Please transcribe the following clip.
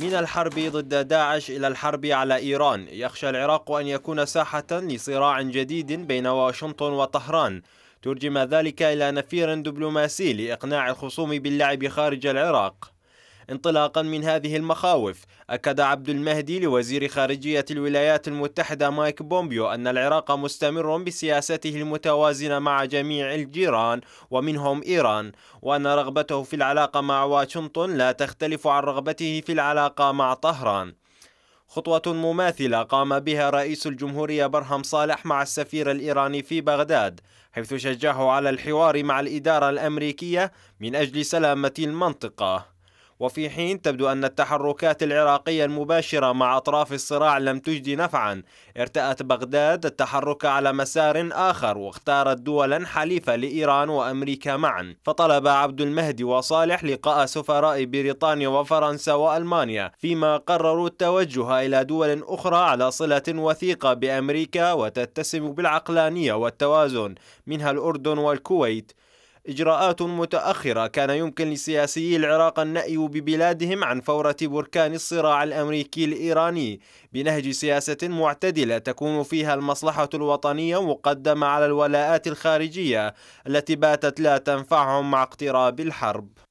من الحرب ضد داعش إلى الحرب على إيران يخشى العراق أن يكون ساحة لصراع جديد بين واشنطن وطهران ترجم ذلك إلى نفير دبلوماسي لإقناع الخصوم باللعب خارج العراق انطلاقا من هذه المخاوف أكد عبد المهدي لوزير خارجية الولايات المتحدة مايك بومبيو أن العراق مستمر بسياسته المتوازنة مع جميع الجيران ومنهم إيران وأن رغبته في العلاقة مع واشنطن لا تختلف عن رغبته في العلاقة مع طهران خطوة مماثلة قام بها رئيس الجمهورية برهم صالح مع السفير الإيراني في بغداد حيث شجعه على الحوار مع الإدارة الأمريكية من أجل سلامة المنطقة وفي حين تبدو أن التحركات العراقية المباشرة مع أطراف الصراع لم تجدي نفعا ارتأت بغداد التحرك على مسار آخر واختارت دولا حليفة لإيران وأمريكا معا فطلب عبد المهدي وصالح لقاء سفراء بريطانيا وفرنسا وألمانيا فيما قرروا التوجه إلى دول أخرى على صلة وثيقة بأمريكا وتتسم بالعقلانية والتوازن منها الأردن والكويت إجراءات متأخرة كان يمكن لسياسيي العراق النأي ببلادهم عن فورة بركان الصراع الأمريكي الإيراني بنهج سياسة معتدلة تكون فيها المصلحة الوطنية مقدمة على الولاءات الخارجية التي باتت لا تنفعهم مع اقتراب الحرب